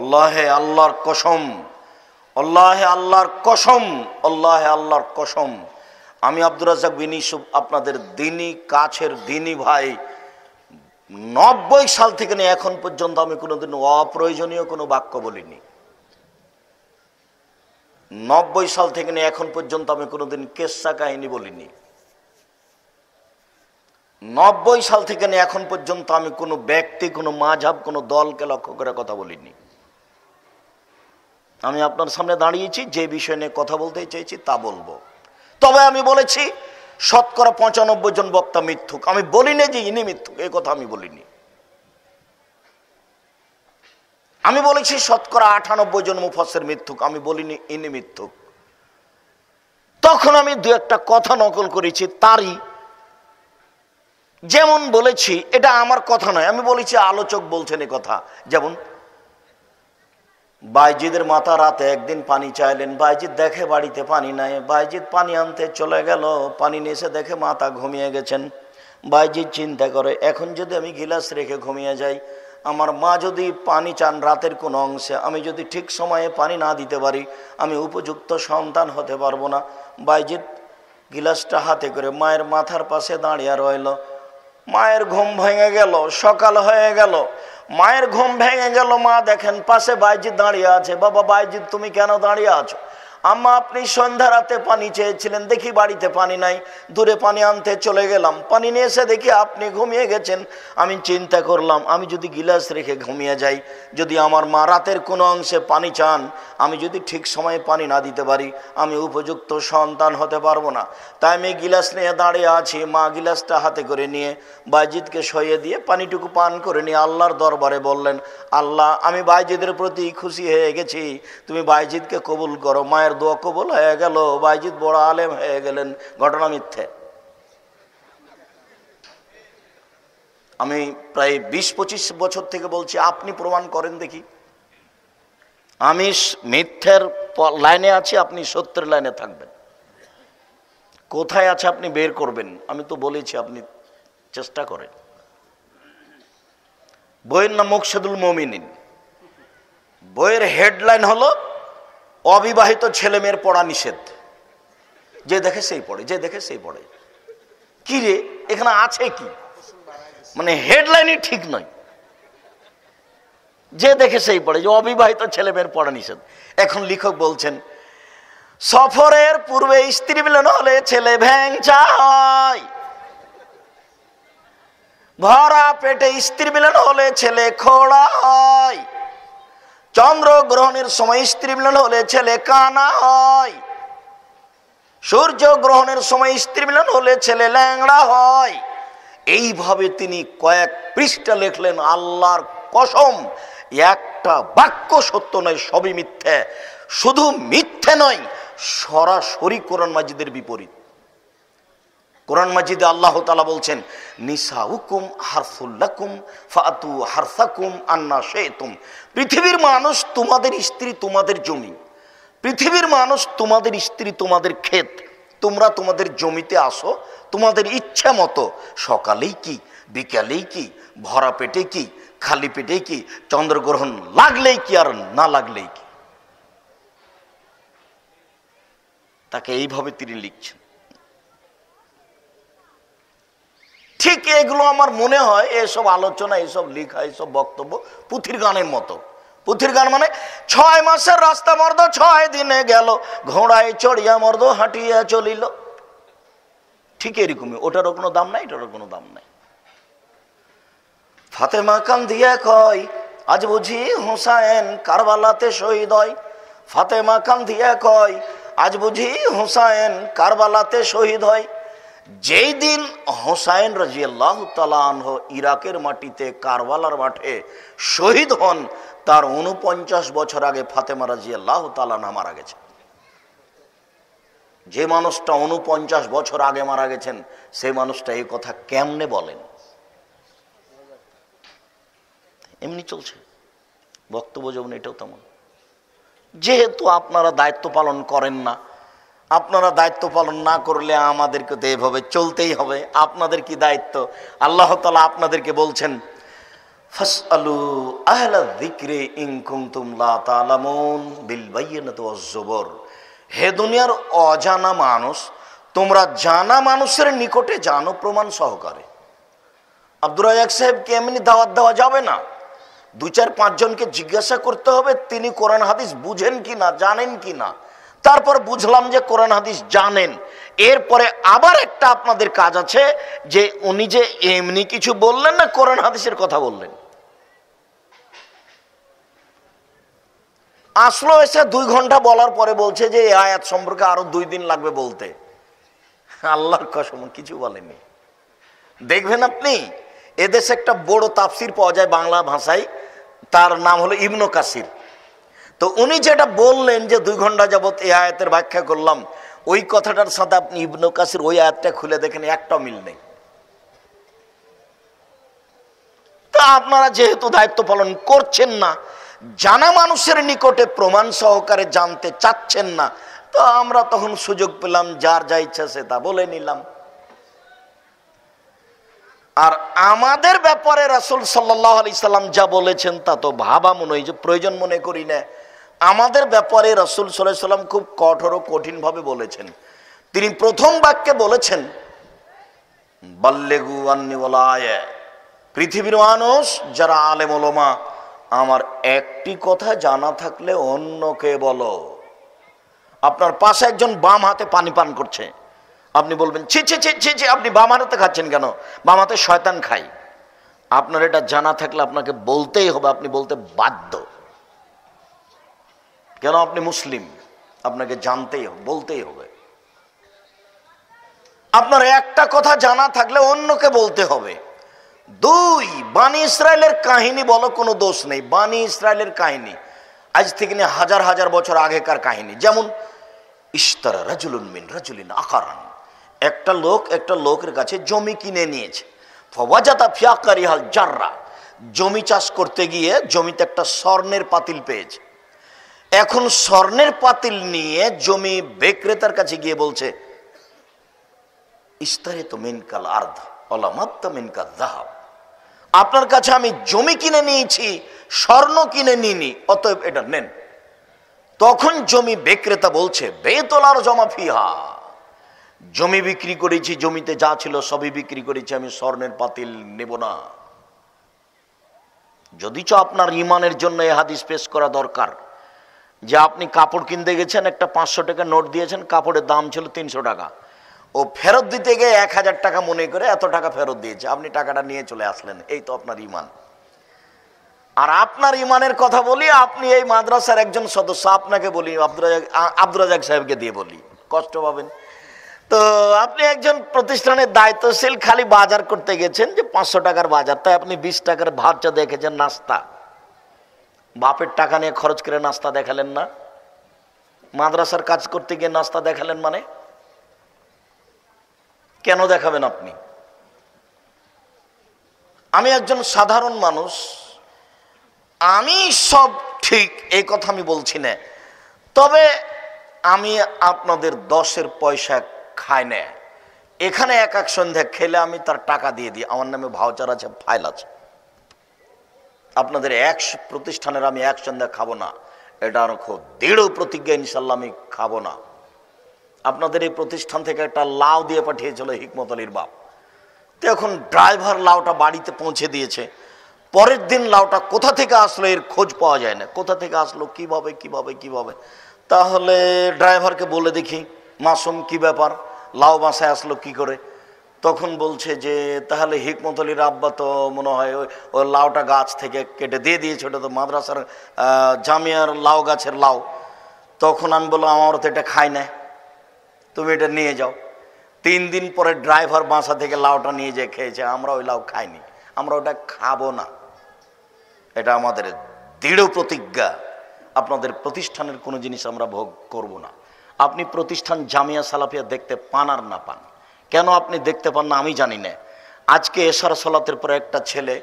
আল্লাহে আল্লাহর কসম আল্লাহে আল্লাহর কসম আল্লাহে আল্লাহর কসম আমি আব্দুর রাজাক বিন ইসুফ আপনাদের দিনই কাছের দিনই ভাই নব্বই সাল থেকে নিয়ে এখন পর্যন্ত আমি কোনোদিন অপ্রয়োজনীয় কোনো বাক্য বলিনি নব্বই সাল থেকে নিয়ে এখন পর্যন্ত আমি কোনোদিন কেসা কাহিনী বলিনি নব্বই সাল থেকে নিয়ে এখন পর্যন্ত আমি কোনো ব্যক্তি কোনো মাঝাব কোনো দলকে লক্ষ্য করে কথা বলিনি আমি আপনার সামনে দাঁড়িয়েছি যে বিষয় নিয়ে কথা বলতে চেয়েছি তা বলবো তবে আমি বলেছি শতকরা পঁচানব্বই জন বক্তা মিথ্যুক আমি বলিনি যে ইনি মিথ্যুক এই কথা আমি বলিনি আমি বলেছি শতকরা আটানব্বই জন মুফাসের মিথ্যুক আমি বলিনি ইনি মিথ্যুক তখন আমি দু একটা কথা নকল করেছি তারই যেমন বলেছি এটা আমার কথা নয় আমি বলেছি আলোচক বলছেন এ কথা যেমন বাইজিদের মাথা রাতে একদিন পানি চাইলেন বাইজিদ দেখে বাড়িতে পানি নাই বাইজিদ পানি আনতে চলে গেল পানি নেসে দেখে মাথা ঘুমিয়ে গেছেন বাইজিদ চিন্তা করে এখন যদি আমি গিলাস রেখে ঘুমিয়ে যাই আমার মা যদি পানি চান রাতের কোনো অংশে আমি যদি ঠিক সময়ে পানি না দিতে পারি আমি উপযুক্ত সন্তান হতে পারবো না বাইজিদ গিলাসটা হাতে করে মায়ের মাথার পাশে দাঁড়িয়ে রইল মায়ের ঘুম ভেঙে গেল সকাল হয়ে গেল মায়ের ঘুম ভেঙে গেল মা দেখেন পাশে বাইজিৎ দাঁড়িয়ে আছে বাবা বাইজিৎ তুমি কেন দাঁড়িয়ে আছো আম্মা আপনি সন্ধ্যা রাতে পানি চেয়েছিলেন দেখি বাড়িতে পানি নাই দূরে পানি আনতে চলে গেলাম পানি নিয়ে এসে দেখি আপনি ঘুমিয়ে গেছেন আমি চিন্তা করলাম আমি যদি গিলাস রেখে ঘুমিয়ে যাই যদি আমার মা রাতের কোনো অংশে পানি চান আমি যদি ঠিক সময়ে পানি না দিতে পারি আমি উপযুক্ত সন্তান হতে পারবো না তাই আমি গিলাস নিয়ে দাঁড়িয়ে আছি মা গিলাসটা হাতে করে নিয়ে বাইজিদকে সইয়ে দিয়ে পানিটুকু পান করে নিয়ে আল্লাহর দরবারে বললেন আল্লাহ আমি বাইজিদের প্রতি খুশি হয়ে গেছি তুমি বাইজিদকে কবুল করো মায়ের ভাইয়ের দোয়া কবল হয়ে গেল বাইজিৎ বড় আলেম হয়ে গেলেন ঘটনা মিথ্যে আমি প্রায় বিশ পঁচিশ বছর থেকে বলছি আপনি প্রমাণ করেন দেখি আমি মিথ্যের লাইনে আছি আপনি সত্যের লাইনে থাকবেন কোথায় আছে আপনি বের করবেন আমি তো বলেছি আপনি চেষ্টা করেন বইয়ের নাম মোকসেদুল মমিনিন বইয়ের হেডলাইন হলো অবিবাহিত ছেলে মেয়ের পড়া নিষেধ যে দেখে সেই পড়ে যে দেখে সেই পড়ে কি রে এখানে আছে কি মানে হেডলাইনই ঠিক নয় যে দেখে সেই পড়ে যে অবিবাহিত ছেলে মেয়ের পড়া নিষেধ এখন লেখক বলছেন সফরের পূর্বে স্ত্রী মিলন হলে ছেলে ভ্যাংচা হয় ভরা পেটে স্ত্রী মিলন হলে ছেলে খোড়া হয় চন্দ্র গ্রহণের সময় স্ত্রী মিলন হলে ছেলে কানা হয় সূর্য গ্রহণের সময় স্ত্রী মিলন হলে ছেলে ল্যাংড়া হয় এইভাবে তিনি কয়েক পৃষ্ঠা লিখলেন আল্লাহর কসম একটা বাক্য সত্য নয় সবই মিথ্যে শুধু মিথ্যে নয় সরাসরি কোরআন মাজিদের বিপরীত কোরআন মাজিদে আল্লাহ তালা বলছেন নিসা হুকুম হারফুল্লাকুম ফাতু হারসাকুম আন্না শেতুম পৃথিবীর মানুষ তোমাদের স্ত্রী তোমাদের জমি পৃথিবীর মানুষ তোমাদের স্ত্রী তোমাদের ক্ষেত তোমরা তোমাদের জমিতে আসো তোমাদের ইচ্ছা মতো সকালেই কি বিকালেই কি ভরা পেটে কি খালি পেটে কি চন্দ্রগ্রহণ লাগলেই কি আর না লাগলেই কি তাকে এইভাবে তিনি লিখছেন ঠিক এগুলো আমার মনে হয় এসব আলোচনা এসব লেখা এসব বক্তব্য পুথির গানের মতো পুথির গান মানে ছয় মাসের রাস্তা মর্দ ছয় দিনে গেল ঘোড়ায় চড়িয়া মর্দ হাঁটিয়া চলিল ঠিক এরকমই ওটারও কোনো দাম নাই এটারও কোনো দাম নাই ফাতেমা কান্দিয়া কয় আজ বুঝি হুসাইন কারবালাতে শহীদ হয় ফাতেমা কান্দিয়া কয় আজ বুঝি হুসাইন কারবালাতে শহীদ হয় যেই দিন হোসাইন আল্লাহ তালাহ ইরাকের মাটিতে কারওয়ালার মাঠে শহীদ হন তার উনপঞ্চাশ বছর আগে ফাতেমা আল্লাহ তালানা মারা গেছে যে মানুষটা উনপঞ্চাশ বছর আগে মারা গেছেন সেই মানুষটা এই কথা কেমনে বলেন এমনি চলছে বক্তব্য যেমন এটাও তেমন যেহেতু আপনারা দায়িত্ব পালন করেন না আপনারা দায়িত্ব পালন না করলে আমাদেরকে তো এভাবে চলতেই হবে আপনাদের কি দায়িত্ব আল্লাহ তালা আপনাদেরকে বলছেন হে দুনিয়ার অজানা মানুষ তোমরা জানা মানুষের নিকটে জানো প্রমাণ সহকারে আব্দুর রাজাক সাহেবকে এমনি দাওয়াত দেওয়া যাবে না দু চার পাঁচজনকে জিজ্ঞাসা করতে হবে তিনি কোরআন হাদিস বুঝেন কি না জানেন কি না তারপর বুঝলাম যে কোরআন হাদিস জানেন এরপরে আবার একটা আপনাদের কাজ আছে যে উনি যে এমনি কিছু বললেন না কোরআন হাদিসের কথা বললেন আসলো এসে দুই ঘন্টা বলার পরে বলছে যে আয়াত সম্পর্কে আরো দুই দিন লাগবে বলতে আল্লাহর কসম কিছু বলেনি দেখবেন আপনি এদেশে একটা বড় তাফসির পাওয়া যায় বাংলা ভাষায় তার নাম হলো ইবনো কাসির তো উনি যেটা বললেন যে দুই ঘন্টা যাবৎ এই আয়াতের ব্যাখ্যা করলাম ওই কথাটার সাথে আপনি ইবনু কাসির ওই আয়াতটা খুলে দেখেন একটা মিল নেই তা আপনারা যেহেতু দায়িত্ব পালন করছেন না জানা মানুষের নিকটে প্রমাণ সহকারে জানতে চাচ্ছেন না তো আমরা তখন সুযোগ পেলাম যার যা ইচ্ছা সে তা বলে নিলাম আর আমাদের ব্যাপারে রাসুল সাল্লাহ আলি সাল্লাম যা বলেছেন তা তো ভাবা মনে হয় যে প্রয়োজন মনে করি না আমাদের ব্যাপারে রসুল সাল্লাম খুব কঠোর ও কঠিনভাবে বলেছেন তিনি প্রথম বাক্যে বলেছেন বাল্লেগু আন্নিওলায় পৃথিবীর মানুষ যারা আলেম ওলমা আমার একটি কথা জানা থাকলে অন্যকে বলো আপনার পাশে একজন বাম হাতে পানি পান করছে আপনি বলবেন ছি ছি ছি ছি ছি আপনি বাম হাতে খাচ্ছেন কেন বাম হাতে শয়তান খাই আপনার এটা জানা থাকলে আপনাকে বলতেই হবে আপনি বলতে বাধ্য কেন আপনি মুসলিম আপনাকে জানতেই হবে বলতেই হবে আপনার একটা কথা জানা থাকলে অন্যকে বলতে হবে দুই বাণী ইসরায়েলের কাহিনী বলো কোনো দোষ নেই বাণী ইসরায়েলের কাহিনী আজ থেকে নিয়ে হাজার হাজার বছর আগেকার কাহিনী যেমন ইস্তারা রাজুলুন মিন রাজুলিন আকারান একটা লোক একটা লোকের কাছে জমি কিনে নিয়েছে ফওয়াজাতা ফিয়াকারি হাল জাররা জমি চাষ করতে গিয়ে জমিতে একটা স্বর্ণের পাতিল পেয়েছে এখন স্বর্ণের পাতিল নিয়ে জমি বিক্রেতার কাছে গিয়ে বলছে ইস্তারে তো মিনকাল আর্ধ অলামাত্তা মিনকাল দাহাব আপনার কাছে আমি জমি কিনে নিয়েছি স্বর্ণ কিনে নিনি অতএব এটা নেন তখন জমি বিক্রেতা বলছে বেতলার জমা ফিহা জমি বিক্রি করেছি জমিতে যা ছিল সবই বিক্রি করেছি আমি স্বর্ণের পাতিল নেব না যদি চ আপনার ইমানের জন্য এ হাদিস পেশ করা দরকার যে আপনি কাপড় কিনতে গেছেন একটা পাঁচশো টাকা নোট দিয়েছেন কাপড়ের দাম ছিল তিনশো টাকা ও ফেরত দিতে গিয়ে এক হাজার টাকা মনে করে এত টাকা ফেরত দিয়েছে আপনি টাকাটা নিয়ে চলে আসলেন এই তো আপনার ইমান আর আপনার ইমানের কথা বলি আপনি এই মাদ্রাসার একজন সদস্য আপনাকে বলি আব্দুর রাজাক সাহেবকে দিয়ে বলি কষ্ট পাবেন তো আপনি একজন প্রতিষ্ঠানের দায়িত্বশীল খালি বাজার করতে গেছেন যে পাঁচশো টাকার বাজার তাই আপনি বিশ টাকার ভাবটা দেখেছেন নাস্তা বাপের টাকা নিয়ে খরচ করে নাস্তা দেখালেন না মাদ্রাসার কাজ করতে গিয়ে নাস্তা দেখালেন মানে কেন দেখাবেন আপনি আমি একজন সাধারণ মানুষ আমি সব ঠিক এই কথা আমি বলছি না তবে আমি আপনাদের দশের পয়সা খাই না এখানে এক এক সন্ধ্যা খেলে আমি তার টাকা দিয়ে দিই আমার নামে ভাউচার আছে ফাইল আছে আপনাদের এক প্রতিষ্ঠানের আমি এক সন্ধ্যা খাবো না এটা খুব দৃঢ় প্রতিজ্ঞা ইনশাল্লাহ আমি খাবো না আপনাদের এই প্রতিষ্ঠান থেকে একটা লাউ দিয়ে পাঠিয়েছিল হিকমত আলীর বাপ তো এখন ড্রাইভার লাউটা বাড়িতে পৌঁছে দিয়েছে পরের দিন লাউটা কোথা থেকে আসলো এর খোঁজ পাওয়া যায় না কোথা থেকে আসলো কিভাবে কিভাবে কিভাবে তাহলে ড্রাইভারকে বলে দেখি মাসুম কি ব্যাপার লাউ বাসায় আসলো কি করে তখন বলছে যে তাহলে হিকমত আলীর আব্বা তো মনে হয় ওই ওই লাউটা গাছ থেকে কেটে দিয়ে দিয়েছে ওটা তো মাদ্রাসার জামিয়ার লাউ গাছের লাউ তখন আমি বললাম আমার তো এটা খাই না তুমি এটা নিয়ে যাও তিন দিন পরে ড্রাইভার বাসা থেকে লাউটা নিয়ে যেয়ে খেয়েছে আমরা ওই লাউ খাইনি আমরা ওটা খাবো না এটা আমাদের দৃঢ় প্রতিজ্ঞা আপনাদের প্রতিষ্ঠানের কোনো জিনিস আমরা ভোগ করব না আপনি প্রতিষ্ঠান জামিয়া সালাফিয়া দেখতে পান আর না পান কেন আপনি দেখতে পান না আমি জানি না আজকে এশার সলাতের পরে একটা ছেলে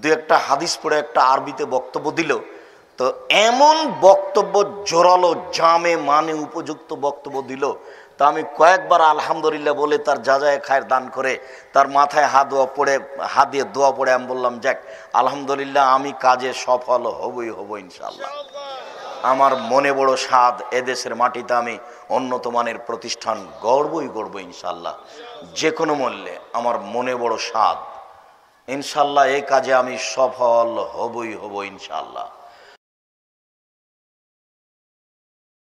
দু একটা হাদিস পড়ে একটা আরবিতে বক্তব্য দিল তো এমন বক্তব্য জোরালো জামে মানে উপযুক্ত বক্তব্য দিল তা আমি কয়েকবার আলহামদুলিল্লাহ বলে তার যা যায় খায়ের দান করে তার মাথায় হাত দোয়া পড়ে হাত দিয়ে দোয়া পড়ে আমি বললাম যাক আলহামদুলিল্লাহ আমি কাজে সফল হবই হব ইনশাল্লাহ আমার মনে বড় স্বাদ এদেশের মাটিতে আমি উন্নত মানের প্রতিষ্ঠান গর্বই গর্ব ইনশাল্লাহ যে কোনো মূল্যে আমার মনে বড় স্বাদ ইনশাল্লাহ এই কাজে আমি সফল হবই হব ইনশাল্লাহ